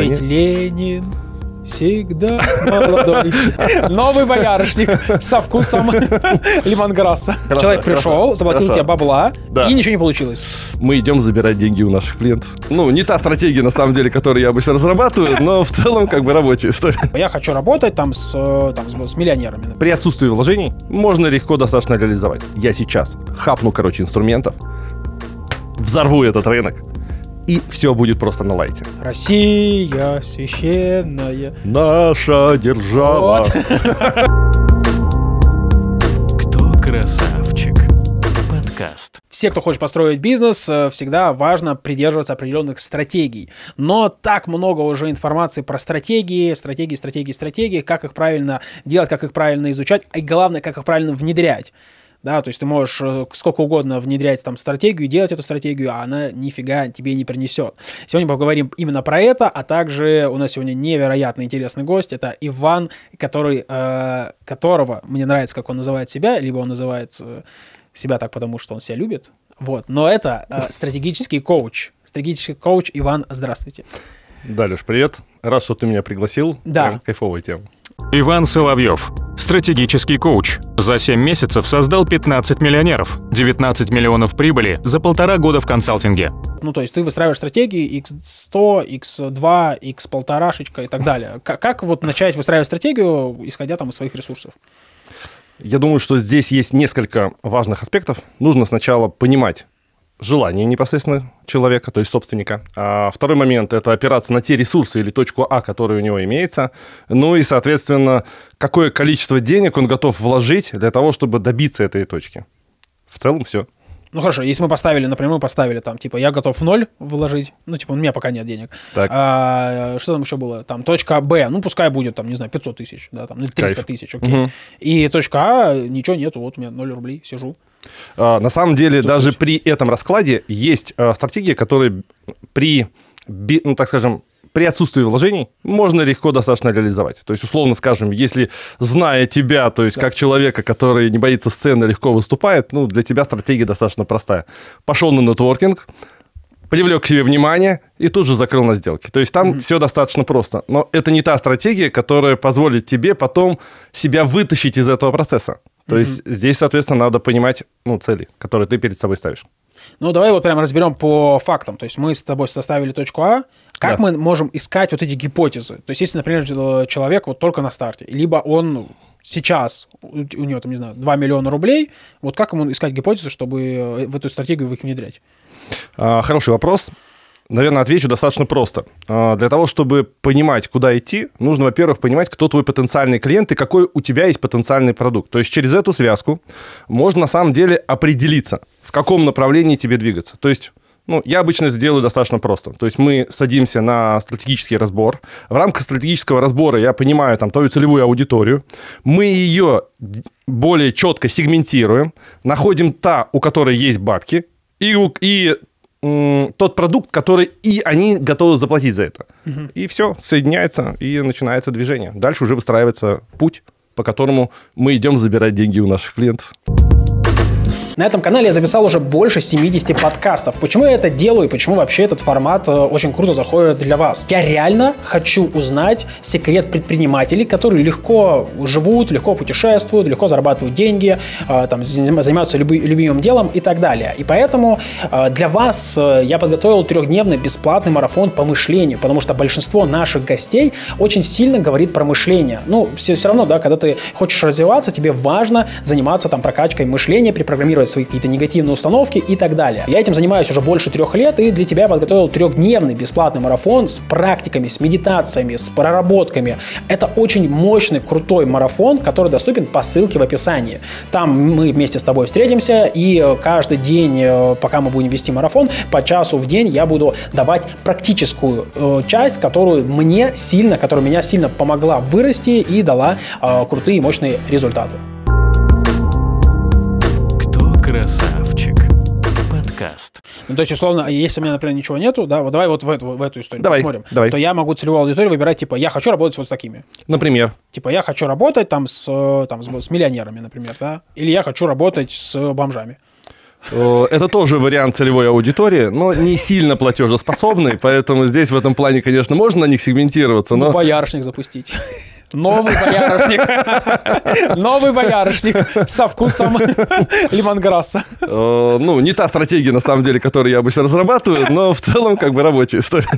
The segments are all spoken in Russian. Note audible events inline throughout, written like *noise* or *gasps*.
Ведь Ленин всегда *laughs* молодой. Новый боярышник со вкусом *laughs* лимонграсса. Человек пришел, заплатил красава. тебе бабла, и ничего не получилось. Мы идем забирать деньги у наших клиентов. Ну, не та стратегия, на самом деле, которую я обычно разрабатываю, но в целом как бы рабочая история. Я хочу работать там с, э, там, с, миллионерами. При отсутствии вложений можно легко достаточно реализовать. Я сейчас хапну, короче, инструментов, взорву этот рынок, и все будет просто на лайте. Россия священная. Наша держава. Вот. Кто красавчик? подкаст. Все, кто хочет построить бизнес, э, всегда важно придерживаться определенных стратегий. Но так много уже информации про стратегии, стратегии, стратегии, стратегии, как их правильно делать, как их правильно изучать, и а главное, как их правильно внедрять да, то есть ты можешь э, сколько угодно внедрять там стратегию, делать эту стратегию, а она нифига тебе не принесет. Сегодня поговорим именно про это, а также у нас сегодня невероятно интересный гость, это Иван, который, э, которого, мне нравится, как он называет себя, либо он называет э, себя так, потому что он себя любит, вот, но это э, *laughs* стратегический коуч, стратегический коуч Иван, здравствуйте. Да, Леш, привет. Раз что ты меня пригласил. Да. Прям кайфовая тема. Иван Соловьев, Стратегический коуч. За 7 месяцев создал 15 миллионеров, 19 миллионов прибыли за полтора года в консалтинге. Ну, то есть ты выстраиваешь стратегии X100, X2, X1,5 и так далее. Как, как вот начать выстраивать стратегию, исходя там из своих ресурсов? Я думаю, что здесь есть несколько важных аспектов. Нужно сначала понимать, желание непосредственно человека, то есть собственника. А второй момент – это опираться на те ресурсы или точку А, которые у него имеется. Ну и, соответственно, какое количество денег он готов вложить для того, чтобы добиться этой точки. В целом все. Ну хорошо, если мы поставили, например, мы поставили там, типа, я готов в ноль вложить, ну, типа, у меня пока нет денег. Так. А, что там еще было? Там точка Б, ну, пускай будет, там, не знаю, 500 тысяч, да, там, 300 тысяч, окей. Угу. И точка А, ничего нет, вот у меня 0 рублей, сижу. А, на самом деле, Что даже значит? при этом раскладе есть а, стратегии, которые при, ну, так скажем, при отсутствии вложений можно легко достаточно реализовать. То есть, условно скажем, если, зная тебя, то есть да. как человека, который не боится сцены, легко выступает, ну, для тебя стратегия достаточно простая. Пошел на нетворкинг, привлек к себе внимание и тут же закрыл на сделке. То есть там mm-hmm. все достаточно просто. Но это не та стратегия, которая позволит тебе потом себя вытащить из этого процесса. То mm есть здесь, соответственно, надо понимать ну, цели, которые ты перед собой ставишь. Ну, давай вот прям разберем по фактам. То есть мы с тобой составили точку А. Как да. мы можем искать вот эти гипотезы? То есть если, например, э, человек вот только на старте, либо он сейчас, у него там, не знаю, 2 миллиона рублей, вот как ему искать гипотезы, чтобы э, в эту стратегию их внедрять? А, хороший вопрос. Наверное, отвечу достаточно просто. А, для того, чтобы понимать, куда идти, нужно, во-первых, понимать, кто твой потенциальный клиент и какой у тебя есть потенциальный продукт. То есть через эту связку можно на самом деле определиться, в каком направлении тебе двигаться. То есть ну, я обычно это делаю достаточно просто. То есть мы садимся на стратегический разбор. В рамках стратегического разбора я понимаю там твою целевую аудиторию. Мы ее более четко сегментируем, находим та, у которой есть бабки, и, и тот продукт, который и они готовы заплатить за это. Угу. И все, соединяется, и начинается движение. Дальше уже выстраивается путь, по которому мы идем забирать деньги у наших клиентов. На этом канале я записал уже больше 70 подкастов. Почему я это делаю и почему вообще этот формат э, очень круто заходит для вас? Я реально хочу узнать секрет предпринимателей, которые легко живут, легко путешествуют, легко зарабатывают деньги, э, там, занимаются люби- любимым делом и так далее. И поэтому э, для вас я подготовил трехдневный бесплатный марафон по мышлению, потому что большинство наших гостей очень сильно говорит про мышление. Ну, все, все равно, да, когда ты хочешь развиваться, тебе важно заниматься там прокачкой мышления, перепрограммировать пересматривать свои какие-то негативные установки и так далее. Я этим занимаюсь уже больше трех лет и для тебя подготовил трехдневный бесплатный марафон с практиками, с медитациями, с проработками. Это очень мощный, крутой марафон, который доступен по ссылке в описании. Там мы вместе с тобой встретимся и э, каждый день, э, пока мы будем вести марафон, по часу в день я буду давать практическую э, часть, которую мне сильно, которая меня сильно помогла вырасти и дала э, крутые мощные результаты. Красавчик. Подкаст. Ну, то есть, условно, если у меня, например, ничего нету, да, вот давай вот в эту, в эту историю давай, посмотрим. Давай. То я могу целевую аудиторию выбирать, типа, я хочу работать вот с такими. Например. Типа, я хочу работать там с, там, с, с миллионерами, например, да, или я хочу работать с бомжами. Э, это тоже вариант целевой аудитории, но не сильно платежеспособный, поэтому здесь в этом плане, конечно, можно на них сегментироваться. Но... Ну, боярышник запустить. Новый боярышник. *laughs* Новый боярышник со вкусом *laughs* лимонграсса. Э, ну, не та стратегия, на самом деле, которую я обычно разрабатываю, но в целом как бы рабочая история.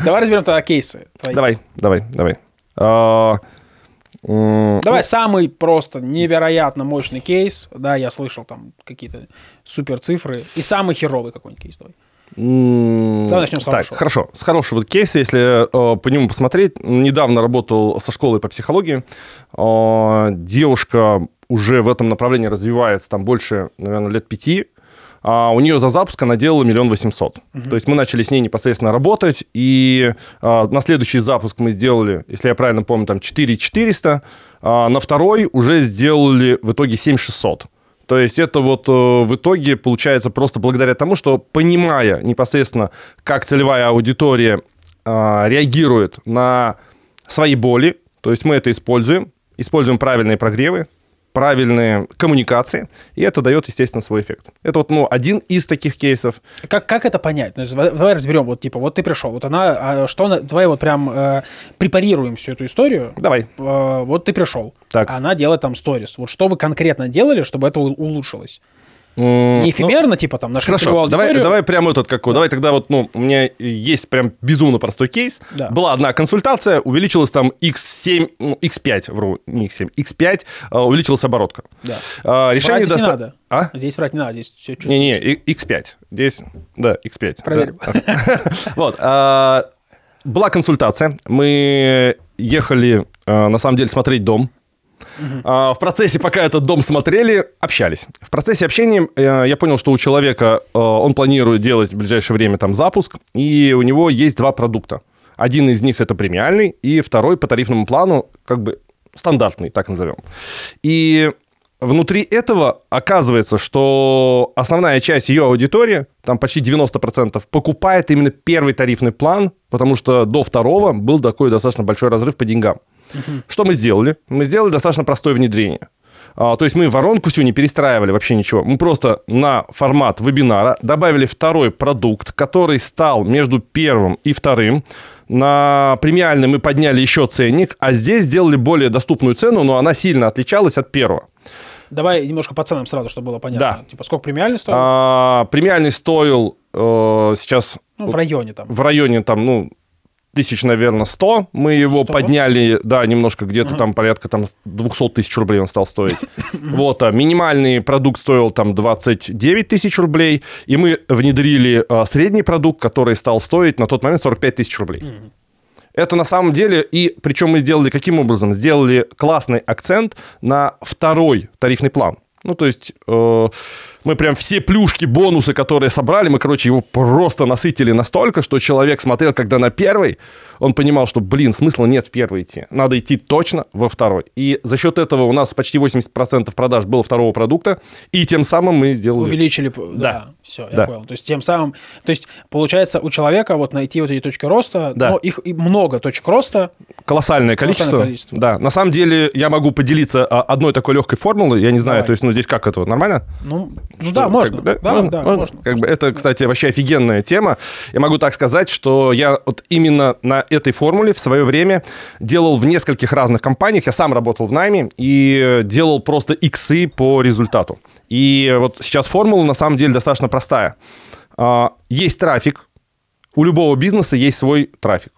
*laughs* Давай разберем тогда кейсы. Давай, давай, давай. Э, давай ну, самый просто невероятно мощный кейс. Да, я слышал там какие-то супер цифры. И самый херовый какой-нибудь кейс. Давай. Давай начнем с так, хорошего. Хорошо. С хорошего кейса, если э, по нему посмотреть. Недавно работал со школой по психологии. Э, девушка уже в этом направлении развивается там больше, наверное, лет пяти. А у нее за запуск она делала миллион восемьсот. То есть мы начали с ней непосредственно работать, и а, на следующий запуск мы сделали, если я правильно помню, там 4 400, а на второй уже сделали в итоге 7 600. То есть это вот э, в итоге получается просто благодаря тому, что понимая непосредственно, как целевая аудитория а, реагирует на свои боли, то есть мы это используем, используем правильные прогревы, правильные коммуникации, и это дает, естественно, свой эффект. Это вот, ну, один из таких кейсов. Как, как это понять? Ну, давай разберем, вот, типа, вот ты пришел, вот она, а что она, давай вот прям э, препарируем всю эту историю. Давай. Э, вот ты пришел. Так. Она делает там сторис. Вот что вы конкретно делали, чтобы это улучшилось? Не эфемерно, ну, типа там наш Хорошо, давай, давай прямо этот какой. Да. Давай тогда вот, ну, у меня есть прям безумно простой кейс. Да. Была одна консультация, увеличилась там x7, ну, x5, вру, не x7, x5, а, увеличилась оборотка. Да. А, решение доста... не надо. А? Здесь врать не надо, здесь все чувствуется. Не-не, x5. Здесь, да, x5. Проверим. *laughs* Вот. А, была консультация, мы ехали, а, на самом деле, смотреть дом, а, в процессе, пока этот дом смотрели, общались. В процессе общения э, я понял, что у человека э, он планирует делать в ближайшее время там запуск, и у него есть два продукта. Один из них это премиальный, и второй по тарифному плану как бы стандартный, так назовем. И внутри этого оказывается, что основная часть ее аудитории, там почти 90%, покупает именно первый тарифный план, потому что до второго был такой достаточно большой разрыв по деньгам. Что мы сделали? Мы сделали достаточно простое внедрение. А, то есть мы воронку всю не перестраивали вообще ничего. Мы просто на формат вебинара добавили второй продукт, который стал между первым и вторым. На премиальный мы подняли еще ценник, а здесь сделали более доступную цену, но она сильно отличалась от первого. Давай немножко по ценам сразу, чтобы было понятно. Да. Типа, сколько премиальный стоил? А, премиальный стоил э, сейчас... Ну, в районе там. В районе там, ну, тысяч, наверное, 100. Мы его 100? подняли, да, немножко где-то там порядка там 200 тысяч рублей он стал стоить. *laughs* Вот, а минимальный продукт стоил там 29 тысяч рублей, и мы внедрили а, средний продукт, который стал стоить на тот момент 45 тысяч рублей. Это на самом деле, и причем мы сделали каким образом? Сделали классный акцент на второй тарифный план. Ну, то есть... Э, мы прям все плюшки, бонусы, которые собрали, мы, короче, его просто насытили настолько, что человек смотрел, когда на первый, он понимал, что, блин, смысла нет в первый идти. Надо идти точно во второй. И за счет этого у нас почти 80% продаж было второго продукта, и тем самым мы сделали... Увеличили, да, да все, я да. понял. То есть тем самым, то есть получается у человека вот найти вот эти точки роста, да. но их много точек роста. Колоссальное количество. Колоссальное количество. Да, на самом деле я могу поделиться а, одной такой легкой формулой, я не знаю, Давай. то есть, ну здесь как это, нормально? Ну, ну что, да, можно. Бы, да, да, ну, да, можно. Ну, можно. Как бы это, кстати, вообще офигенная тема. Я могу так сказать, что я вот именно на этой формуле в свое время делал в нескольких разных компаниях. Я сам работал в найме и делал просто иксы по результату. И вот сейчас формула на самом деле достаточно простая. А, есть трафик, у любого бизнеса есть свой трафик.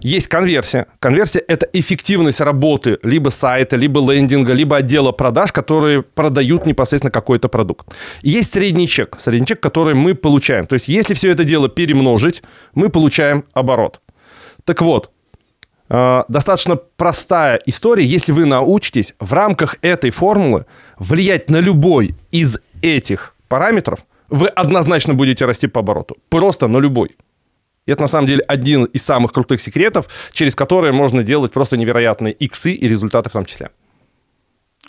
Есть конверсия. Конверсия – это эффективность работы либо сайта, либо лендинга, либо отдела продаж, которые продают непосредственно какой-то продукт. Есть средний чек, средний чек, который мы получаем. То есть, если все это дело перемножить, мы получаем оборот. Так вот, э, достаточно простая история. Если вы научитесь в рамках этой формулы влиять на любой из этих параметров, вы однозначно будете расти по обороту. Просто на любой. И это, на самом деле, один из самых крутых секретов, через которые можно делать просто невероятные иксы и результаты в том числе.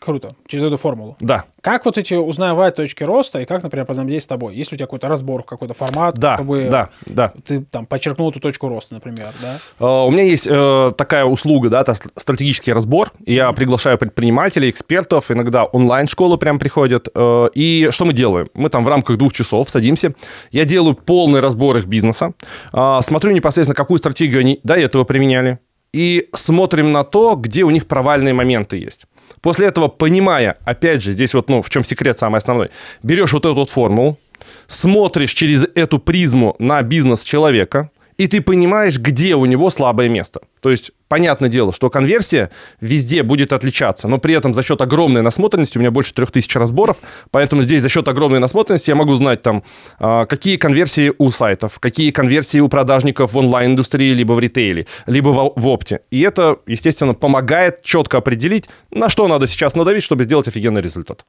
Круто. Через эту формулу. Да. Как вот эти узнавать точки роста и как, например, познакомить с тобой? Есть ли у тебя какой-то разбор, какой-то формат, да, чтобы да, да. ты там подчеркнул эту точку роста, например, да? А, у меня есть uh, такая услуга, да, это стратегический разбор. Я mm-hmm. приглашаю предпринимателей, экспертов, иногда онлайн-школы прям приходят. Uh, и что мы делаем? Мы там в рамках двух часов садимся. Я делаю полный разбор их бизнеса. А, смотрю непосредственно, какую стратегию они до этого применяли. И смотрим на то, где у них провальные моменты есть. После этого, понимая, опять же, здесь вот, ну, в чем секрет самый основной, берешь вот эту вот формулу, смотришь через эту призму на бизнес человека, и ты понимаешь, где у него слабое место. То есть, понятное дело, что конверсия везде будет отличаться, но при этом за счет огромной насмотренности, у меня больше 3000 разборов, поэтому здесь за счет огромной насмотренности я могу знать, там, а, какие конверсии у сайтов, какие конверсии у продажников в онлайн-индустрии, либо в ритейле, либо в, в опте. И это, естественно, помогает четко определить, на что надо сейчас надавить, чтобы сделать офигенный результат.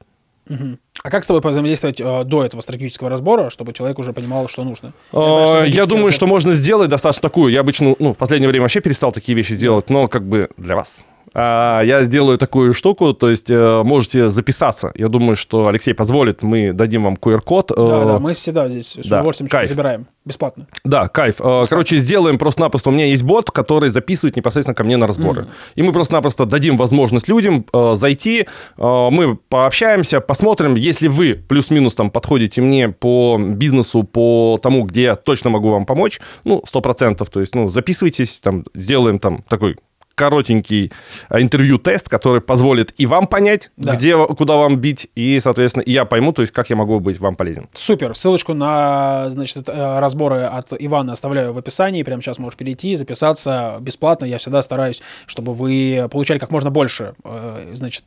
Угу. А как с тобой взаимодействовать э, до этого стратегического разбора, чтобы человек уже понимал, что нужно? Э, я, я думаю, разбор... что можно сделать достаточно такую. Я обычно, ну, в последнее время вообще перестал такие вещи делать, но как бы для вас. А, я сделаю такую штуку, то есть э, можете записаться. Я думаю, что Алексей позволит, мы дадим вам QR-код. Э, да, да, мы всегда здесь с да. удовольствием кайф. забираем. Бесплатно. Да, кайф. Э, бесплатно. Короче, сделаем просто-напросто. У меня есть бот, который записывает непосредственно ко мне на разборы. Mm. И мы просто-напросто дадим возможность людям зайти, мы пообщаемся, посмотрим. Если вы плюс-минус там подходите мне по бизнесу, по тому, где я точно могу вам помочь, ну, 100%, то есть, ну, записывайтесь, там, сделаем там такой коротенький э, интервью-тест, который позволит и вам понять, да. где, куда вам бить, и, соответственно, и я пойму, то есть как я могу быть вам полезен. Супер. Ссылочку на, значит, э, разборы от Ивана оставляю в описании. Прямо сейчас можешь перейти, записаться бесплатно. Я всегда стараюсь, чтобы вы получали как можно больше, э, значит,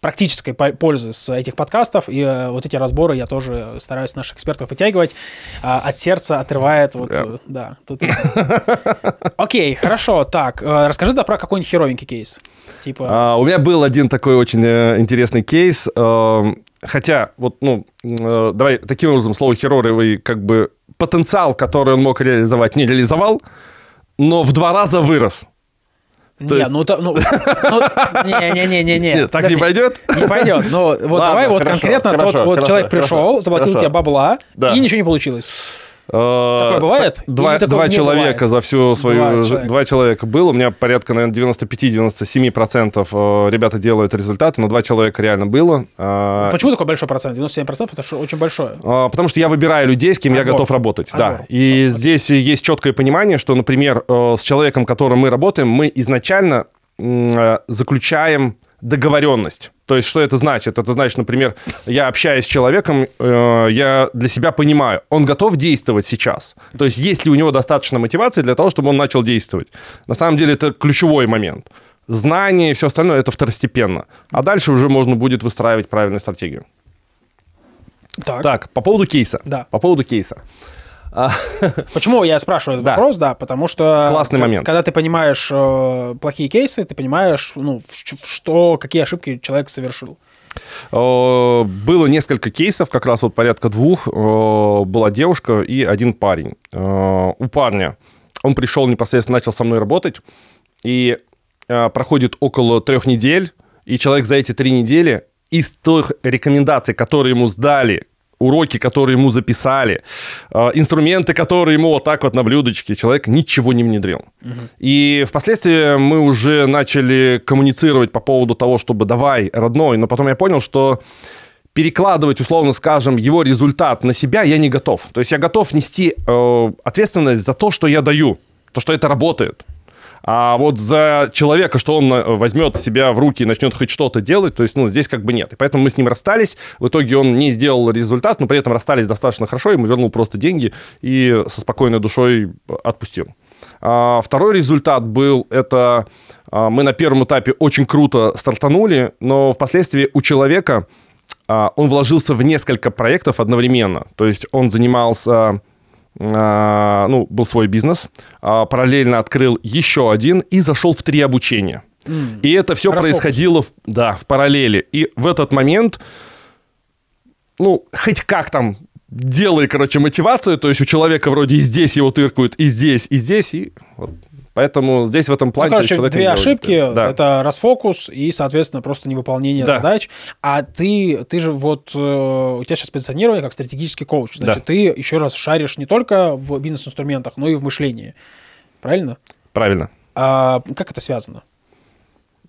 практической пользы с этих подкастов. И вот эти разборы я тоже стараюсь наших экспертов вытягивать. А, от сердца отрывает вот, да, да Окей, хорошо. Так, расскажи про какой-нибудь херовенький кейс? Типа... А, у меня был один такой очень э, интересный кейс. Э, хотя, вот, ну, э, давай таким образом, слово херовый, как бы потенциал, который он мог реализовать, не реализовал, но в два раза вырос. То не, есть... ну, то, ну, *laughs* ну, не, не, не, не, не. Нет, так не пойдет? Не пойдет. Ну вот Ладно, давай вот хорошо, конкретно хорошо, тот хорошо, вот человек пришел, заплатил тебе бабла да. и ничего не получилось. Э, Такое бывает? Два, два человека бывает? за всю свою... Два человека. два человека было. У меня порядка, наверное, 95-97% э, ребята делают результаты, но два человека реально было. Э, а почему такой большой процент? 97% это очень большое. Потому что я выбираю людей, с кем Отбор. я готов работать. Отбор. Да. И Все, здесь отлично. есть четкое понимание, что, например, с человеком, которым мы работаем, мы изначально заключаем договоренность. То есть, что это значит? Это значит, например, я общаюсь с человеком, э, я для себя понимаю, он готов действовать сейчас. То есть, есть ли у него достаточно мотивации для того, чтобы он начал действовать? На самом деле, это ключевой момент. Знание и все остальное это второстепенно. А дальше уже можно будет выстраивать правильную стратегию. Так, так по поводу кейса. Да. По поводу кейса. А. Почему я спрашиваю этот да. вопрос, да, потому что... Классный к- момент. Когда ты понимаешь э, плохие кейсы, ты понимаешь, ну, что, какие ошибки человек совершил. Было несколько кейсов, как раз вот порядка двух. Была девушка и один парень. У парня он пришел непосредственно, начал со мной работать, и э, проходит около трех недель, и человек за эти три недели из тех рекомендаций, которые ему сдали уроки, которые ему записали, э, инструменты, которые ему вот так вот на блюдочке, человек ничего не внедрил. Угу. И впоследствии мы уже начали коммуницировать по поводу того, чтобы давай, родной, но потом я понял, что перекладывать, условно скажем, его результат на себя я не готов. То есть я готов нести э, ответственность за то, что я даю, то, что это работает. А вот за человека, что он э, возьмет себя в руки и начнет хоть что-то делать, то есть, ну, здесь как бы нет. И поэтому мы с ним расстались. В итоге он не сделал результат, но при этом расстались достаточно хорошо, ему вернул просто деньги и со спокойной душой отпустил. А второй результат был, это а, мы на первом этапе очень круто стартанули, но впоследствии у человека а, он вложился в несколько проектов одновременно. То есть он занимался а, ну, был свой бизнес, а, параллельно открыл еще один и зашел в три обучения. Mm. И это все Расслабь. происходило, да, в параллели. И в этот момент, ну, хоть как там, делай, короче, мотивацию, то есть у человека вроде и здесь его тыркают, и здесь, и здесь, и вот Поэтому здесь в этом ну, плане... Ну, короче, человек две ошибки. Да. Это расфокус и, соответственно, просто невыполнение да. задач. А ты, ты же вот... Э, у тебя сейчас позиционирование как стратегический коуч. Значит, да. ты еще раз шаришь не только в бизнес-инструментах, но и в мышлении. Правильно? Правильно. А как это связано?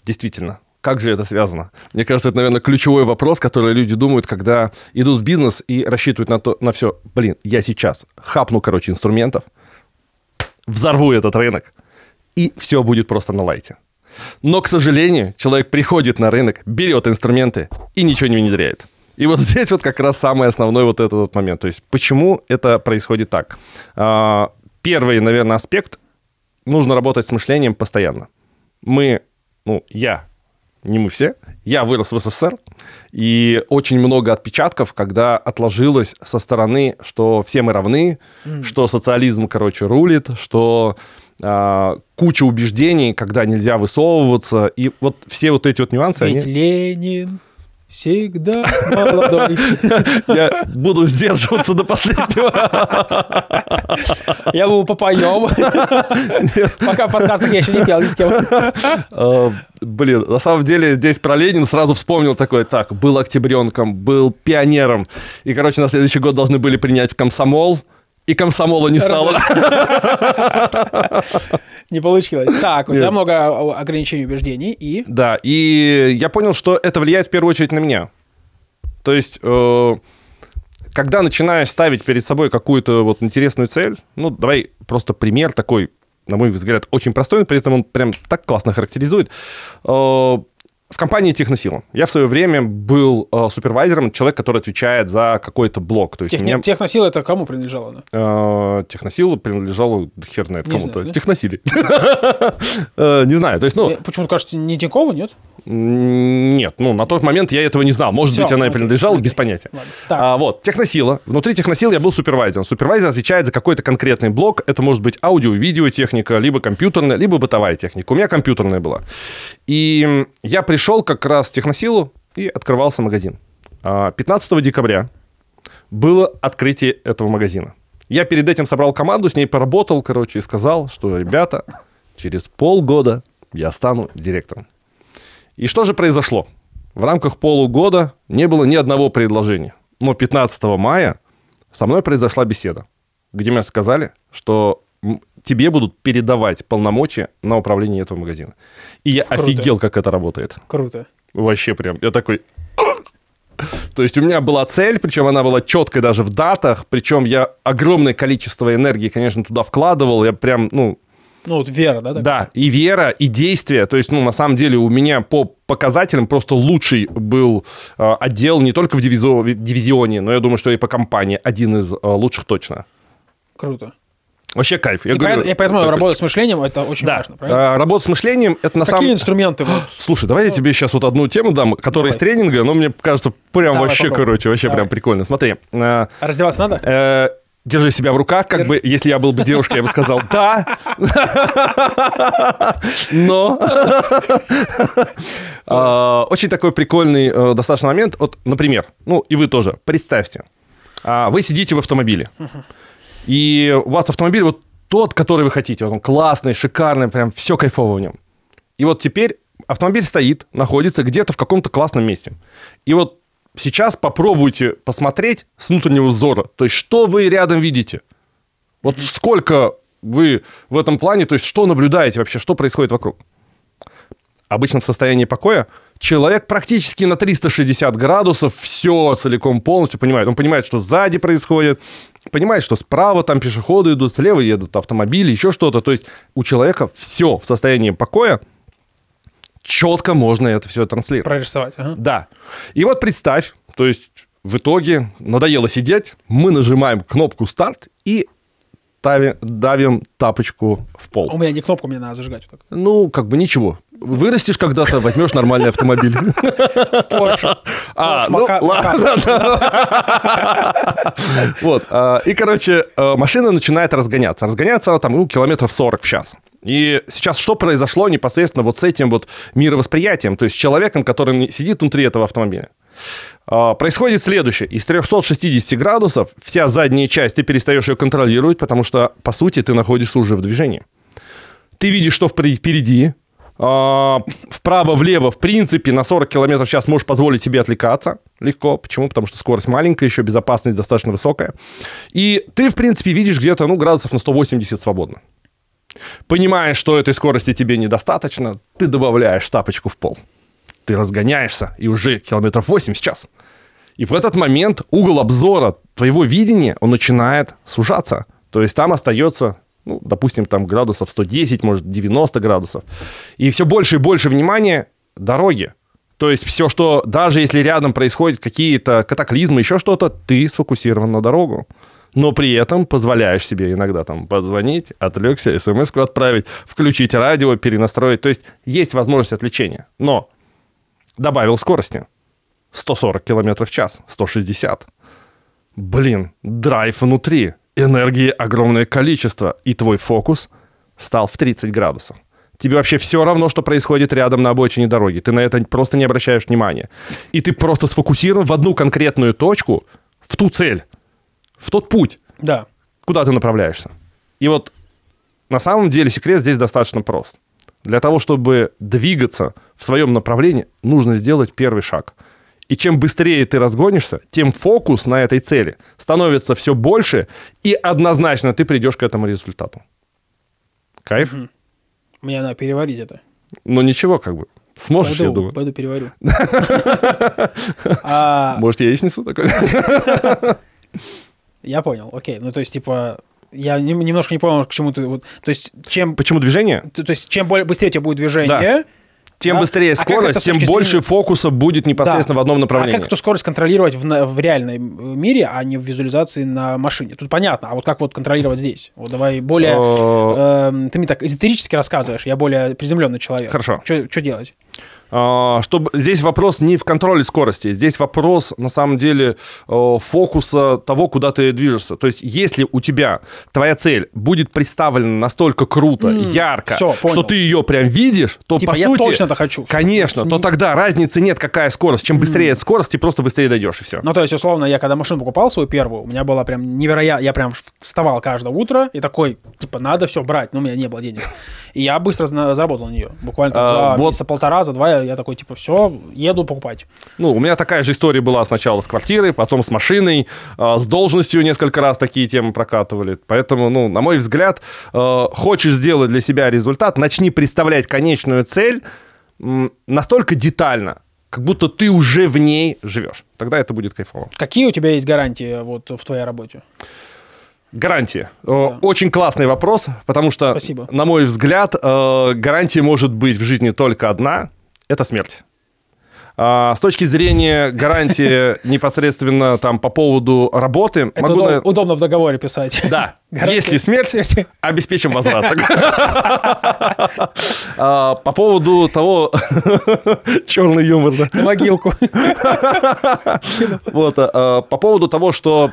Действительно. Как же это связано? Мне кажется, это, наверное, ключевой вопрос, который люди думают, когда идут в бизнес и рассчитывают на, то, на все. Блин, я сейчас хапну, короче, инструментов, взорву этот рынок, и все будет просто на лайте. Но, к сожалению, человек приходит на рынок, берет инструменты и ничего не внедряет. И вот *laughs* здесь вот как раз самый основной вот этот вот момент. То есть почему это происходит так? А, первый, наверное, аспект – нужно работать с мышлением постоянно. Мы, ну, я, не мы все, я вырос в СССР, и очень много отпечатков, когда отложилось со стороны, что все мы равны, mm. что социализм, короче, рулит, что а, куча убеждений, когда нельзя высовываться, и вот все вот эти вот нюансы... Ведь они... Ленин всегда *laughs* молодой. Я буду сдерживаться до последнего. Я был попоем. Пока подкастах я еще не пел ни с кем. А, блин, на самом деле здесь про Ленин сразу вспомнил такое, так, был октябренком, был пионером, и, короче, на следующий год должны были принять комсомол, и комсомола не стало. *laughs* Не получилось. Так, у тебя много ограничений убеждений и... Да, и я понял, что это влияет в первую очередь на меня. То есть, э, когда начинаешь ставить перед собой какую-то вот интересную цель, ну, давай просто пример такой, на мой взгляд, очень простой, но при этом он прям так классно характеризует. Э, в компании Техносила. Я в свое время был э, супервайзером, человек, который отвечает за какой-то блок. То есть Техни... мне... Техносила это кому принадлежала? Она? Э, техносила принадлежала, хер знает, кому-то. Техносили. *laughs* Э, не знаю. То есть, ну... Э, Почему-то кажется, не Тинькова, нет? Нет, ну, на тот момент я этого не знал. Может быть, она и принадлежала, без понятия. А, вот, Техносила. Внутри Техносил я был супервайзером. Супервайзер отвечает за какой-то конкретный блок. Это может быть аудио, видео техника, либо компьютерная, либо бытовая техника. У меня компьютерная была. И я пришел пришел как раз в техносилу и открывался магазин. 15 а, декабря было открытие этого магазина. Я перед этим собрал команду, с ней поработал, короче, и сказал, что, ребята, через полгода я стану директором. И что же произошло? В рамках полугода не было ни одного предложения. Но 15 мая со мной произошла беседа, где мне сказали, что тебе будут передавать полномочия на управление этого магазина. И я Круто. офигел, как это работает. Круто. Вообще прям. Я такой... То есть у меня была цель, причем она была четкой даже в датах, причем я огромное количество энергии, конечно, туда вкладывал, я прям, ну... Ну, вот вера, да? Так? Да, и вера, и действие. То есть, ну, на самом деле у меня по показателям просто лучший был э, отдел не только в дивизионе, но я думаю, что и по компании один из э, лучших точно. Круто. Вообще кайф. Я, и говорю, поэтому, я поэтому работа с мышлением это очень да. важно, правильно? А, работа с мышлением это на самом Какие инструменты? *gasps* Слушай, давай я ну. тебе сейчас вот одну тему дам, которая давай. из тренинга, но мне кажется, прям давай, вообще, попробуй. короче, вообще давай. прям прикольно. Смотри. А, а раздеваться надо? Э держи себя в руках, как Держ... бы, если я был бы девушкой, я бы сказал *laughs* «да», но а, очень такой прикольный э, достаточно момент, вот, например, ну и вы тоже, представьте, а, вы сидите в автомобиле, и у вас автомобиль вот тот, который вы хотите, вот он классный, шикарный, прям все кайфово в нем. И вот теперь автомобиль стоит, находится где-то в каком-то классном месте. И вот сейчас попробуйте посмотреть с внутреннего взора, то есть что вы рядом видите. Вот сколько вы в этом плане, то есть что наблюдаете вообще, что происходит вокруг. Обычно в состоянии покоя человек практически на 360 градусов все целиком полностью понимает. Он понимает, что сзади происходит, Понимаешь, что справа там пешеходы идут, слева едут автомобили, еще что-то. То есть у человека все в состоянии покоя, четко можно это все транслировать. Прорисовать, ага. Да. И вот представь, то есть в итоге надоело сидеть, мы нажимаем кнопку «Старт», и давим, давим тапочку в пол. У меня не кнопку, мне надо зажигать. Ну, как бы ничего вырастешь когда-то, возьмешь нормальный автомобиль. А, ну ладно. Вот. А, и, короче, э, машина начинает разгоняться. Разгоняться она там, ну, километров 40 в час. И сейчас что произошло непосредственно вот с этим вот мировосприятием, то есть человеком, который сидит внутри этого автомобиля? А, происходит следующее. Из 360 градусов вся задняя часть, ты перестаешь ее контролировать, потому что, по сути, ты находишься уже в движении. Ты видишь, что впереди, а, вправо-влево, в принципе, на 40 км в час можешь позволить себе отвлекаться легко. Почему? Потому что скорость маленькая, еще безопасность достаточно высокая. И ты, в принципе, видишь где-то, ну, градусов на 180 свободно. Понимаешь, что этой скорости тебе недостаточно, ты добавляешь тапочку в пол. Ты разгоняешься, и уже километров 8 сейчас. И в этот момент угол обзора твоего видения, он начинает сужаться. То есть там остается ну, допустим, там градусов 110, может, 90 градусов. И все больше и больше внимания дороге. То есть все, что даже если рядом происходят какие-то катаклизмы, еще что-то, ты сфокусирован на дорогу. Но при этом позволяешь себе иногда там позвонить, отвлекся, смс отправить, включить радио, перенастроить. То есть есть возможность отвлечения. Но добавил скорости. 140 км в час, 160. Блин, драйв внутри энергии огромное количество, и твой фокус стал в 30 градусов. Тебе вообще все равно, что происходит рядом на обочине дороги. Ты на это просто не обращаешь внимания. И ты просто сфокусирован в одну конкретную точку, в ту цель, в тот путь, да. куда ты направляешься. И вот на самом деле секрет здесь достаточно прост. Для того, чтобы двигаться в своем направлении, нужно сделать первый шаг – и чем быстрее ты разгонишься, тем фокус на этой цели становится все больше, и однозначно ты придешь к этому результату. Кайф? Угу. Мне надо переварить это. Ну ничего, как бы. Сможешь, пойду, я думаю. Пойду переварю. *laughs* А Может, я яичницу такой? *laughs* Я понял, окей. Ну, то есть, типа, я немножко не понял, к чему ты... Вот, то есть, чем... Почему движение? То, есть, чем быстрее у тебя будет движение, тем да? быстрее а скорость, а тем зрения... больше фокуса будет непосредственно да. в одном направлении. А как эту скорость контролировать в, в реальном мире, а не в визуализации на машине? Тут понятно. А вот как вот контролировать здесь? Вот давай более... Э, эм, ты мне так эзотерически рассказываешь, я более приземленный человек. Хорошо. Что делать? А, чтобы здесь вопрос не в контроле скорости, здесь вопрос на самом деле э, фокуса того, куда ты движешься. То есть, если у тебя твоя цель будет представлена настолько круто, mm, ярко, все, что ты ее прям видишь, то типа, по я сути, точно это хочу. Конечно, то тогда разницы нет, какая скорость. Чем быстрее mm. скорость, ты просто быстрее дойдешь и все. Ну то есть условно, я когда машину покупал свою первую, у меня была прям невероятно, я прям вставал каждое утро и такой, типа, надо все брать, но у меня не было денег, и я быстро заработал на нее, буквально там, а, за вот. месяца полтора, за два я я такой, типа, все, еду покупать. Ну, у меня такая же история была сначала с квартирой, потом с машиной, а, с должностью несколько раз такие темы прокатывали. Поэтому, ну, на мой взгляд, э, хочешь сделать для себя результат, начни представлять конечную цель настолько детально, как будто ты уже в ней живешь. Тогда это будет кайфово. Какие у тебя есть гарантии вот в твоей работе? Гарантии. Э, да. Очень классный вопрос, потому что, Спасибо. на мой взгляд, э, гарантия может быть в жизни только одна это смерть. А, с точки зрения гарантии *laughs* непосредственно там по поводу работы... Это могу, удоб, на... удобно в договоре писать. Да. *laughs* Гарантия. Если смерть, смерти. обеспечим возврат. *laughs* А, по поводу того... Черный юмор, да? Могилку. Вот. А, по поводу того, что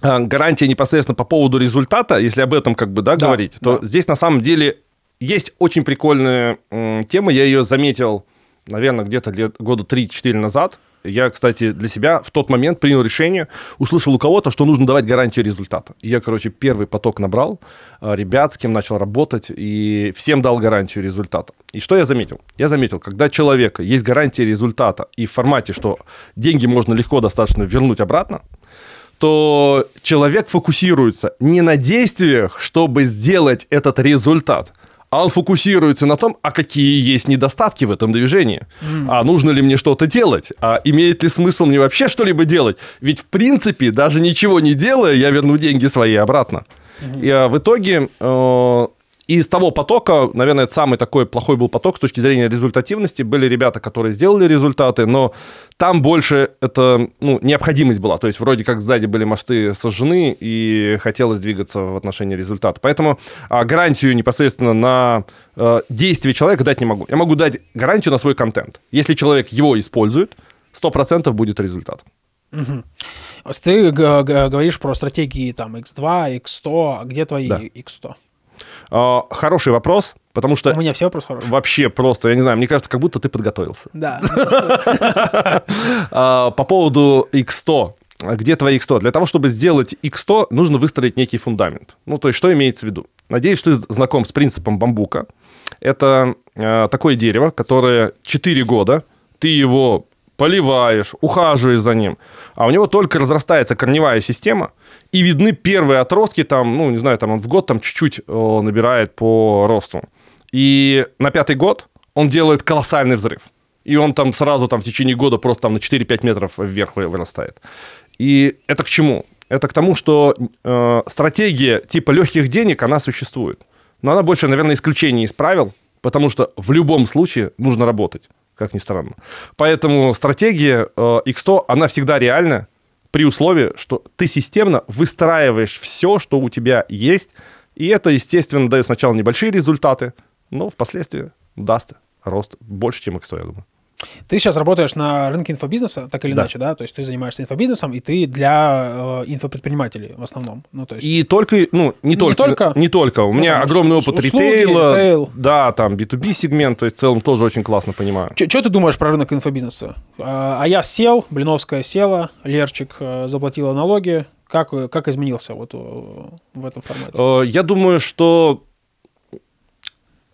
гарантия непосредственно по поводу результата, если об этом как бы, да, говорить, то здесь на самом деле есть очень прикольная тема, я ее заметил, наверное, где-то лет, года 3-4 назад. Я, кстати, для себя в тот момент принял решение, услышал у кого-то, что нужно давать гарантию результата. я, короче, первый поток набрал, а, ребят, с кем начал работать, и всем дал гарантию результата. И что я заметил? Я заметил, когда человека есть гарантия результата и в формате, что деньги можно легко достаточно вернуть обратно, то человек фокусируется не на действиях, чтобы сделать этот результат – а он фокусируется на том, а какие есть недостатки в этом движении, а нужно ли мне что-то делать, а имеет ли смысл мне вообще что-либо делать, ведь в принципе даже ничего не делая, я верну деньги свои обратно. И а, в итоге э, и из того потока, наверное, самый такой плохой был поток с точки зрения результативности. Были ребята, которые сделали результаты, но там больше это ну, необходимость была. То есть вроде как сзади были мосты сожжены, и хотелось двигаться в отношении результата. Поэтому а, гарантию непосредственно на э, действие человека дать не могу. Я могу дать гарантию на свой контент. Если человек его использует, 100% будет результат. Угу. Ты говоришь про стратегии там X2, X100, а где твои да. X100? А, хороший вопрос, потому что... У меня все вопросы хорошие. Вообще просто, я не знаю, мне кажется, как будто ты подготовился. Да. *laughs* А, по поводу X100 где твои X100? Для того, чтобы сделать X100, нужно выстроить некий фундамент. Ну, то есть, что имеется в виду? Надеюсь, ты знаком с принципом бамбука. Это э, такое дерево, которое 4 года, ты его поливаешь, ухаживаешь за ним, а у него только разрастается корневая система, и видны первые отростки, там, ну, не знаю, там он в год там чуть-чуть э, набирает по росту. И на пятый год он делает колоссальный взрыв. И он там сразу там в течение года просто там на 4-5 метров вверх вырастает. И это к чему? Это к тому, что э, стратегия типа легких денег, она существует. Но она больше, наверное, исключение из правил, потому что в любом случае нужно работать, как ни странно. Поэтому стратегия э, X100, она всегда реальна, при условии, что ты системно выстраиваешь все, что у тебя есть, и это, естественно, дает сначала небольшие результаты, но впоследствии даст рост больше, чем x я думаю. Ты сейчас работаешь на рынке инфобизнеса, так или да. иначе, да? То есть ты занимаешься инфобизнесом, и ты для э, инфопредпринимателей в основном. Ну, то есть... И только, ну, не, не только, Не только. У ну, меня там, огромный опыт услуги, ритейла. Ритейл. Да, там B2B сегмент, то есть в целом тоже очень классно понимаю. Что ты думаешь про рынок инфобизнеса? А, а я сел, Блиновская села, Лерчик э, заплатила налоги. Как, э, как изменился вот э, в этом формате? Я думаю, что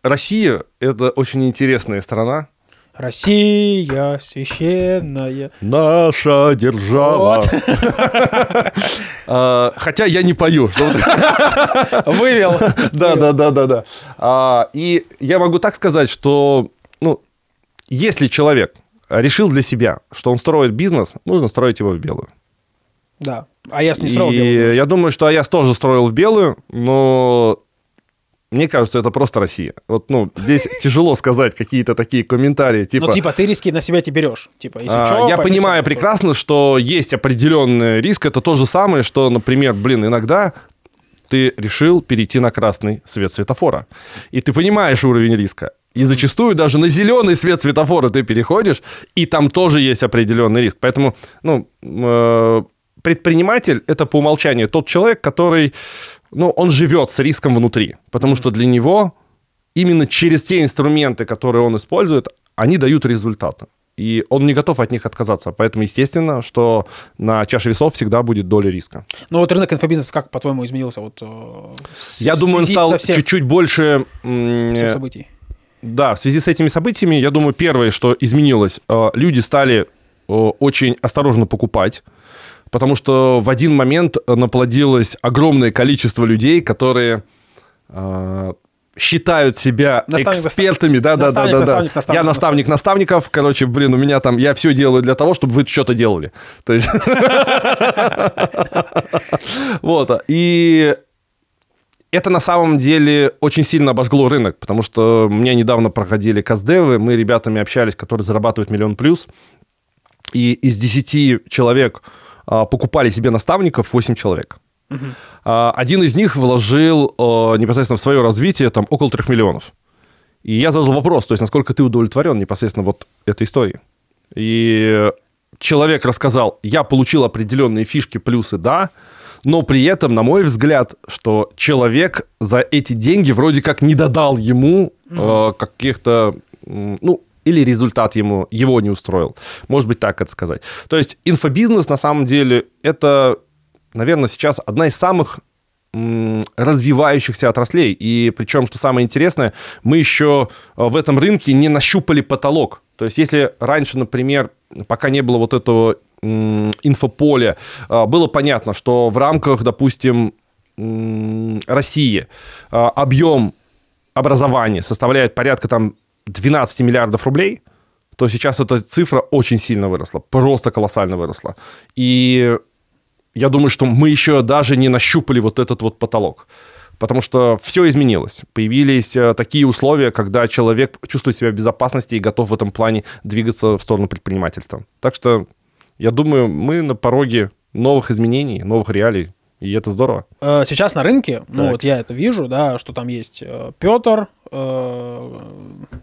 Россия – это очень интересная страна, Россия священная. Наша держава. *laughs* А, хотя я не пою. *laughs* Вывел. *laughs* Да, да, да, да, да. А, и я могу так сказать, что ну, если человек решил для себя, что он строит бизнес, нужно строить его в белую. Да. А я не строил и Я думаю, что а я тоже строил в белую, но мне кажется, это просто Россия. Вот, ну, здесь *laughs* тяжело сказать какие-то такие комментарии, ну, типа... Ну, типа, ты риски на себя тебе берешь. Типа, если а, чё, я понимаю это... прекрасно, что есть определенный риск. Это то же самое, что, например, блин, иногда ты решил перейти на красный свет светофора. И ты понимаешь уровень риска. И зачастую даже на зеленый свет светофора ты переходишь, и там тоже есть определенный риск. Поэтому, ну, э, предприниматель это по умолчанию тот человек, который ну, он живет с риском внутри, потому что для него именно через те инструменты, которые он использует, они дают результаты. И он не готов от них отказаться. Поэтому, естественно, что на чаше весов всегда будет доля риска. Ну вот рынок инфобизнеса как, по-твоему, изменился? Вот, э, с, я думаю, он стал чуть-чуть больше... Всех э, событий. Да, в связи с этими событиями, я думаю, первое, что изменилось, э, люди стали очень осторожно покупать потому что в один момент наплодилось огромное количество людей, которые э, считают себя наставник, экспертами, да, да, да, да, да. я наставник наставников, короче, блин, у меня там, я все делаю для того, чтобы вы что-то делали. То есть... *laughs* Вот, и это на самом деле очень сильно обожгло рынок, потому что мне недавно проходили каздевы, мы ребятами общались, которые зарабатывают миллион плюс, и из 10 человек, а, покупали себе наставников 8 человек. Угу. Один из них вложил а, непосредственно в свое развитие там около 3 миллионов. И я задал вопрос, то есть насколько ты удовлетворен непосредственно вот этой историей. И человек рассказал, я получил определенные фишки, плюсы, да, но при этом, на мой взгляд, что человек за эти деньги вроде как не додал ему э, каких-то, ну, или результат ему его не устроил. Может быть, так это сказать. То есть инфобизнес на самом деле это, наверное, сейчас одна из самых развивающихся отраслей. И причем, что самое интересное, мы еще э, в этом рынке не нащупали потолок. То есть если раньше, например, пока не было вот этого инфополя, э, было понятно, что в рамках, допустим, России э, объем образования составляет порядка там 12 миллиардов рублей, то сейчас эта цифра очень сильно выросла, просто колоссально выросла. И я думаю, что мы еще даже не нащупали вот этот вот потолок. Потому что все изменилось. Появились э, такие условия, когда человек чувствует себя в безопасности и готов в этом плане двигаться в сторону предпринимательства. Так что я думаю, мы на пороге новых изменений, новых реалий. И это здорово. Э, сейчас на рынке, ну так. ну вот я это вижу, да, что там есть э, Петр, Э,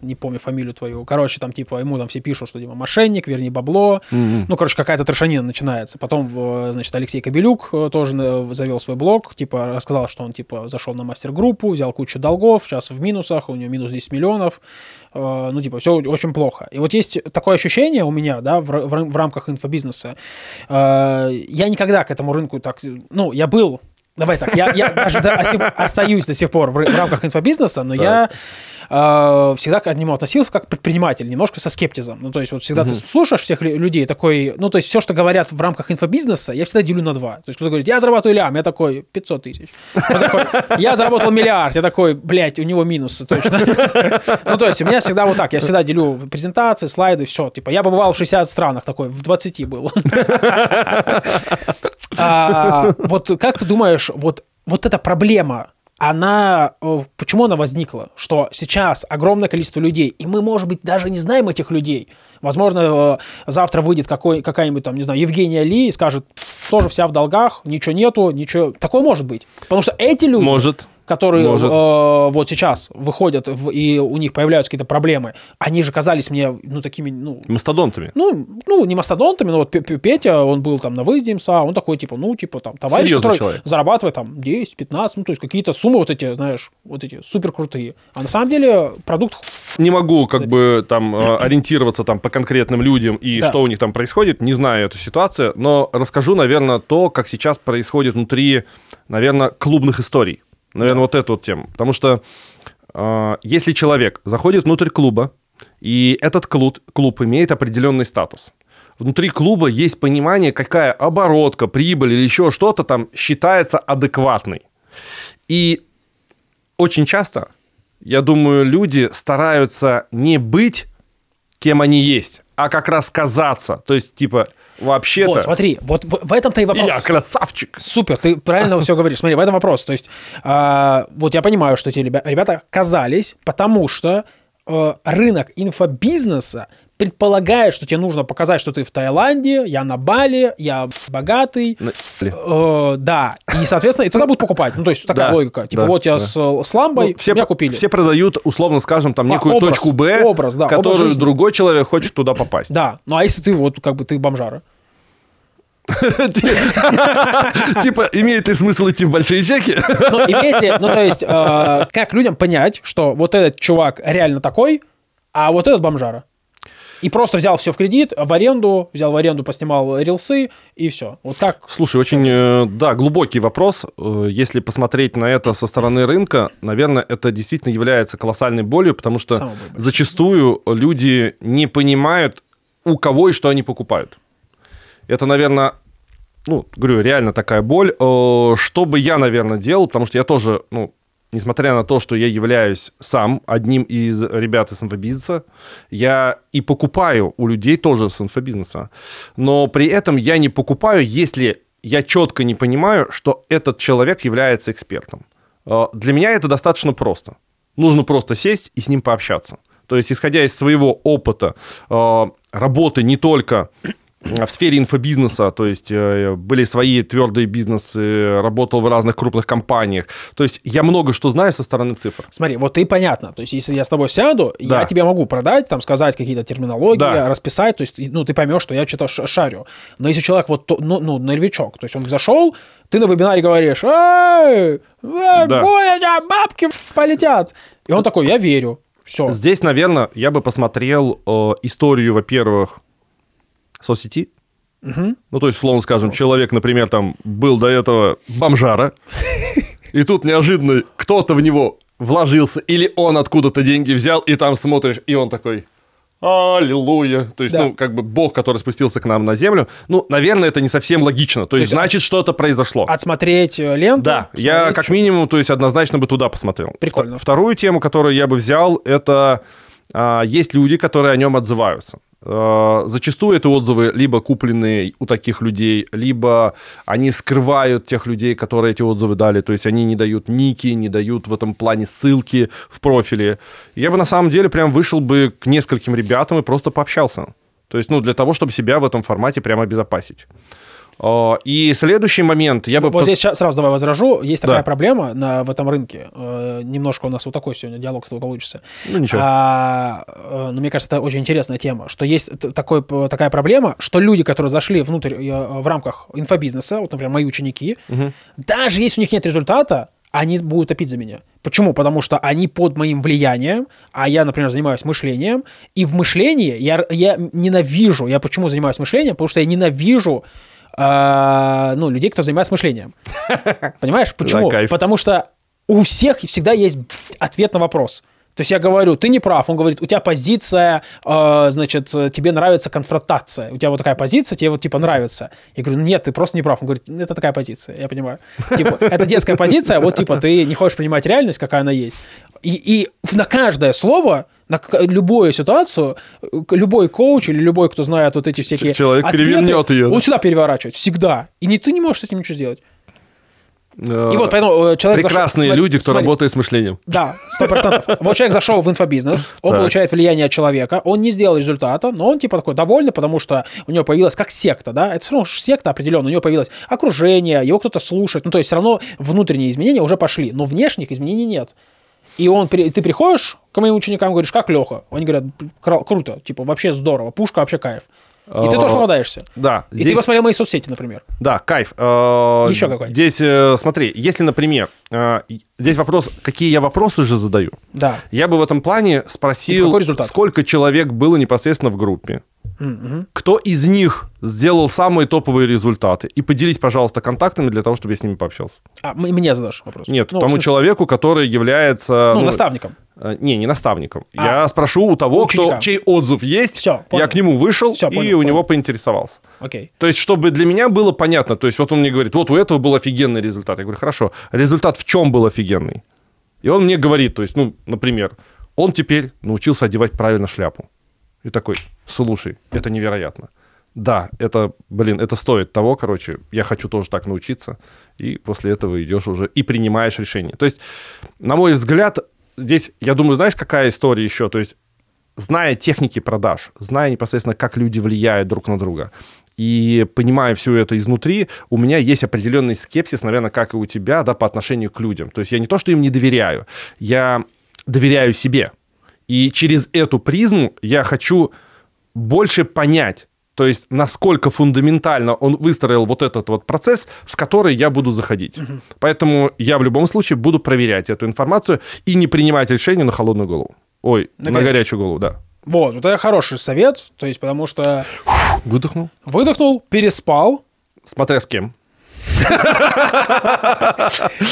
не помню фамилию твою, короче, там типа ему там все пишут, что типа мошенник, верни бабло, mm-hmm. ну, короче, какая-то трешанина начинается. Потом, э, значит, Алексей Кобелюк э, тоже завел свой блог, типа рассказал, что он типа зашел на мастер-группу, взял кучу долгов, сейчас в минусах, у него минус 10 миллионов, ну, типа, все очень плохо. И вот есть такое ощущение у меня, да, в, в, в рамках инфобизнеса, я никогда к этому рынку так, ну, я был Давай так, я, я даже остаюсь до сих пор в, рамках инфобизнеса, но так. я э, всегда к нему относился как предприниматель, немножко со скептизом. Ну, то есть вот всегда угу. ты слушаешь всех людей такой, ну, то есть все, что говорят в рамках инфобизнеса, я всегда делю на два. То есть кто-то говорит, я зарабатываю лям, я такой, 500 тысяч. Я заработал миллиард, я такой, блядь, у него минусы точно. *laughs* Ну, то есть у меня всегда вот так, я всегда делю презентации, слайды, все. Типа я побывал в 60 странах, такой, в 20 был. *laughs* А, вот как ты думаешь, вот, вот эта проблема, она, э, почему она возникла? Что сейчас огромное количество людей, и мы, может быть, даже не знаем этих людей. Возможно, э, завтра выйдет какой, какая-нибудь там, не знаю, Евгения Ли и скажет, тоже вся в долгах, ничего нету, ничего. Такое может быть. Потому что эти люди... Может которые Может. э, вот сейчас выходят в, и у них появляются какие-то проблемы, они же казались мне ну такими ну мастодонтами. Ну, ну не мастодонтами, но вот Петя, он был там на выезде МСА, он такой типа ну типа там товарищ, Серьезный который человек. зарабатывает там 10-15, ну то есть какие-то суммы вот эти, знаешь, вот эти супер крутые. А на самом деле продукт не могу как бы там э, ориентироваться там по конкретным людям и да. что у них там происходит, не знаю эту ситуацию, но расскажу, наверное, то, как сейчас происходит внутри, наверное, клубных историй. Наверное, да. вот эту вот тему. Потому что э, если человек заходит внутрь клуба, и этот клуб, клуб имеет определенный статус. Внутри клуба есть понимание, какая оборотка, прибыль или еще что-то там считается адекватной. И очень часто, я думаю, люди стараются не быть кем они есть, а как раз казаться. То есть, типа, вообще-то... Вот, смотри, вот в, в этом-то и вопрос. Я красавчик. Супер, ты правильно все говоришь. Смотри, в этом вопрос. То есть, э, вот я понимаю, что эти ребята казались, потому что э, рынок инфобизнеса – Предполагая, что тебе нужно показать, что ты в Таиланде, я на Бали, я богатый. Э, да. И, соответственно, и тогда будут покупать. Ну, то есть такая да, логика. Типа, да, вот я да. с, э, с ламбой, ну, все, меня купили. Все продают, условно скажем, там некую а, образ, точку Б, образ, да, которую образ другой человек хочет туда попасть. Да. Ну, а если ты вот, как бы, ты бомжара? *laughs* Типа, имеет ли смысл идти в большие чеки? Ну, имеет ли, ну, то есть, э, как людям понять, что вот этот чувак реально такой, а вот этот бомжара? И просто взял все в кредит, в аренду, взял в аренду, поснимал рилсы и все. Вот так. Слушай, очень, э, да, глубокий вопрос. Э, если посмотреть на это со стороны рынка, наверное, это действительно является колоссальной болью, потому что зачастую люди не понимают, у кого и что они покупают. Это, наверное, ну, говорю, реально такая боль. Э, что бы я, наверное, делал, потому что я тоже, ну, несмотря на то, что я являюсь сам одним из ребят из инфобизнеса, я и покупаю у людей тоже с инфобизнеса. Но при этом я не покупаю, если я четко не понимаю, что этот человек является экспертом. Э, для меня это достаточно просто. Нужно просто сесть и с ним пообщаться. То есть, исходя из своего опыта э, работы не только в сфере инфобизнеса, то есть э, были свои твердые бизнесы, работал в разных крупных компаниях. То есть я много что знаю со стороны цифр. Смотри, вот ты понятно. То есть если я с тобой сяду, да. я тебе могу продать, там сказать какие-то терминологии, да. расписать, то есть ну ты поймешь, что я что-то шарю. Но если человек вот ну, ну новичок, то есть он зашел, ты на вебинаре говоришь, эй, э, да. бабки полетят, и он такой, я верю. Все. Здесь, наверное, я бы посмотрел э, историю, во-первых, соцсети. Угу. Ну, то есть, словно скажем, человек, например, там был до этого бомжара, и тут неожиданно кто-то в него вложился, или он откуда-то деньги взял, и там смотришь, и он такой... Аллилуйя. То есть, да. ну, как бы Бог, который спустился к нам на землю. Ну, наверное, это не совсем логично. То, то есть, а значит, что-то произошло. Отсмотреть э, ленту? Да. Я, как минимум, то есть, однозначно бы туда посмотрел. Прикольно. Вторую тему, которую я бы взял, это а, есть люди, которые о нем отзываются. А, зачастую это отзывы либо купленные у таких людей, либо они скрывают тех людей, которые эти отзывы дали. То есть они не дают ники, не дают в этом плане ссылки в профиле. Я бы на самом деле прям вышел бы к нескольким ребятам и просто пообщался. То есть, ну, для того, чтобы себя в этом формате прямо обезопасить. А, и следующий момент, я бы... Вот здесь сейчас сразу давай возражу. Есть такая да. проблема на, в этом рынке. Э, немножко у нас вот такой сегодня диалог с тобой получится. Ну, ничего. А, э, но ну, мне кажется, это очень интересная тема, что есть такой, такая проблема, что люди, которые зашли внутрь э, в рамках инфобизнеса, вот, например, мои ученики, угу. даже если у них нет результата, они будут топить за меня. Почему? Потому что они под моим влиянием, а я, например, занимаюсь мышлением, и в мышлении я, я ненавижу, я почему занимаюсь мышлением? Потому что я ненавижу а, ну, людей, кто занимается мышлением. *laughs* Понимаешь, почему? Потому что у всех всегда есть ответ на вопрос. То есть я говорю, ты не прав. Он говорит, у тебя позиция, э, значит, тебе нравится конфронтация. У тебя вот такая позиция, тебе вот типа нравится. Я говорю, нет, ты просто не прав. Он говорит, это такая позиция, я понимаю. Типа, это детская позиция, вот типа ты не хочешь принимать реальность, какая она есть. И, и на каждое слово на любую ситуацию любой коуч или любой, кто знает вот эти всякие Человек ответы, перевернет ее. Он сюда переворачивает, всегда. И не, ты не можешь с этим ничего сделать. И вот поэтому э, человек Прекрасные зашел, люди, смотри, кто смотри, работает с мышлением. Да, сто процентов. Вот человек зашел в инфобизнес, он так. получает влияние от человека, он не сделал результата, но он типа такой довольный, потому что у него появилась как секта, да, это все равно секта определенно, у него появилось окружение, его кто-то слушает, ну то есть все равно внутренние изменения уже пошли, но внешних изменений нет. И он, ты приходишь к моим ученикам, говоришь, как Леха? Они говорят, круто, типа, вообще здорово, пушка, вообще кайф. И ты тоже э, попадаешься. Да. И здесь... ты посмотрел мои соцсети, например. Да, кайф. Э, Еще какой. Здесь, э, смотри, если, например, здесь вопрос, какие я вопросы же задаю. Да. Я бы в этом плане спросил, сколько человек было непосредственно в группе. Кто из них сделал самые топовые результаты? И поделись, пожалуйста, контактами для того, чтобы я с ними пообщался. А, мне задашь вопрос? Нет, ну, тому человеку, который является... Ну, ну наставником. А, не, не наставником. А, я спрошу у того, кто, чей отзыв есть. Все, понял. Я к нему вышел Все, понял, и у него поинтересовался. Окей. То есть, чтобы для меня было понятно. То есть, вот он мне говорит, вот у этого был офигенный результат. Я говорю, хорошо, а результат в чем был офигенный? И он мне говорит, то есть, ну, например, он теперь научился одевать правильно шляпу. И такой, слушай, это невероятно. Да, это, блин, это стоит того, короче, я хочу тоже так научиться. И после этого идешь уже и принимаешь решение. То есть, на мой взгляд, здесь, я думаю, знаешь, какая история еще? То есть, зная техники продаж, зная непосредственно, как люди влияют друг на друга, и понимая все это изнутри, у меня есть определенный скепсис, наверное, как и у тебя, да, по отношению к людям. То есть я не то, что им не доверяю, я доверяю себе. И через эту призму я хочу больше понять, то есть насколько фундаментально он выстроил вот этот вот процесс, в который я буду заходить. Угу. Поэтому я в любом случае буду проверять эту информацию и не принимать решения на холодную голову. Ой, на, на горячую. голову, да. Вот, вот это хороший совет, то есть потому что... Выдохнул. Выдохнул, переспал. Смотря с кем.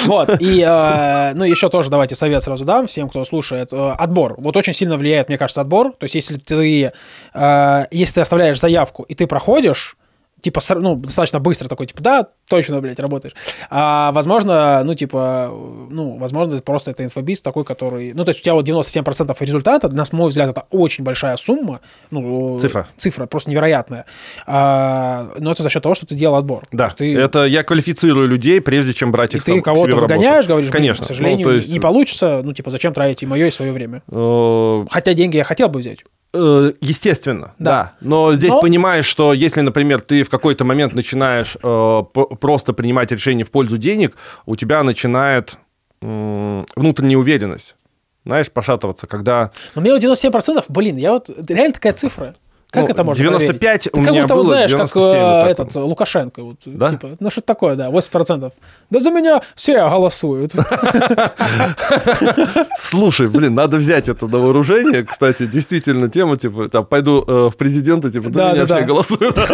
Вот. И, э, ну, еще тоже давайте совет сразу дам всем, кто слушает. Э, отбор. Вот очень сильно влияет, мне кажется, отбор. То есть, если ты, э, если ты оставляешь заявку и ты проходишь, типа, ну, достаточно быстро такой, типа, да, точно, блядь, работаешь. А, возможно, ну, типа, ну, возможно, это просто это инфобиз такой, который... Ну, то есть у тебя вот 97% результата, на мой взгляд, это очень большая сумма. Ну, цифра. Цифра, просто невероятная. А, но это за счет того, что ты делал отбор. Да, ты... это я квалифицирую людей, прежде чем брать их и сам, ты кого-то выгоняешь, говоришь, Конечно. к ну, сожалению, ну, есть... не получится, ну, типа, зачем тратить и мое, и свое время? Э, Хотя деньги я хотел бы взять. Э, естественно, да. да. Но здесь Но... понимаешь, что если, например, ты в какой-то момент начинаешь э, просто принимать решения в пользу денег, у тебя начинает внутренняя уверенность знаешь, пошатываться, когда... Но ну, у меня 97%, блин, я вот, реально такая цифра. Как ну, это можно 95 проверить? у Ты меня как будто было, знаешь, 97 как э, вот этот, э, Лукашенко. Вот, да? типа, ну что такое, да, 80%. Да за меня все голосуют. *laughs* Слушай, блин, надо взять это на вооружение. Кстати, действительно, тема, типа, там, пойду э, в президенты, типа, за меня все голосуют. *laughs*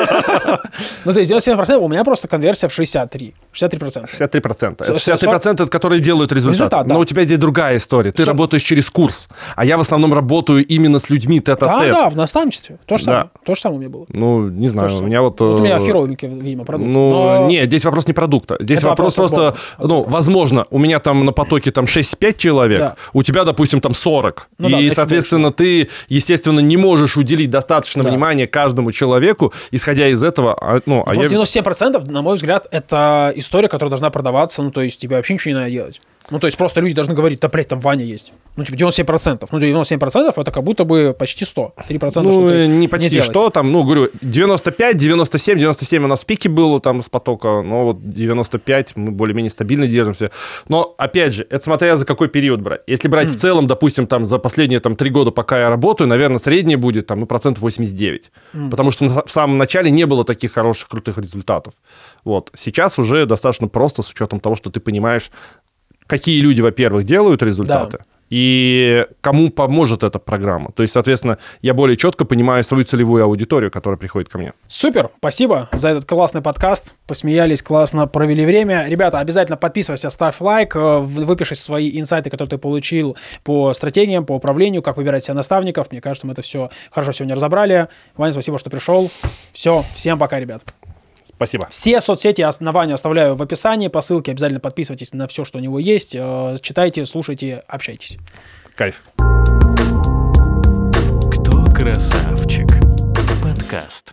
Ну, то есть 97% у меня просто конверсия в 63. 63%. 63%. Это 63% это которые делают результат. Но у тебя здесь другая история. Ты работаешь через курс, а я в основном работаю именно с людьми тет-а-тет. Да, да, в наставничестве. То самое? Да. То же самое у меня было? Ну, не знаю, у меня вот... Вот у э, меня херовенький, видимо, продукт. Ну, но... нет, здесь вопрос не продукта. Здесь Это вопрос, вопрос просто, отбора. ну, возможно, у меня там на потоке там 6-5 человек, да. у тебя, допустим, там 40. Ну, и, да, соответственно, ты, естественно, не можешь уделить достаточно да. внимания каждому человеку, исходя из этого... А, ну, а я... 97%, на мой взгляд, это история, которая должна продаваться, ну, то есть тебе вообще ничего не надо делать. Ну, то есть просто люди должны говорить, да, блядь, там Ваня есть. Ну, типа 97%. Ну, 97% это как будто бы почти 100. 3% ну, э, не почти не что там, ну, говорю, 95, 97, 97 у нас в пике было там с потока, но вот 95 мы более-менее стабильно держимся. Но, опять же, это смотря за какой период брать. Если брать mm. в целом, допустим, там за последние там 3 года, пока я работаю, наверное, среднее будет там, ну, процентов 89. Mm. Потому что в самом начале не было таких хороших, крутых результатов. Вот. Сейчас уже достаточно просто с учетом того, что ты понимаешь, какие люди, во-первых, делают результаты, да. и кому поможет эта программа. То есть, соответственно, я более четко понимаю свою целевую аудиторию, которая приходит ко мне. Супер, спасибо за этот классный подкаст. Посмеялись, классно провели время. Ребята, обязательно подписывайся, ставь лайк, э, выпиши свои инсайты, которые ты получил по стратегиям, по управлению, как выбирать себе наставников. Мне кажется, мы это все хорошо сегодня разобрали. Ваня, спасибо, что пришел. Все, всем пока, ребят. Спасибо. Все соцсети основания оставляю в описании, по ссылке обязательно подписывайтесь на все, что у него есть, э, читайте, слушайте, общайтесь. Кайф. Кто красавчик? Подкаст.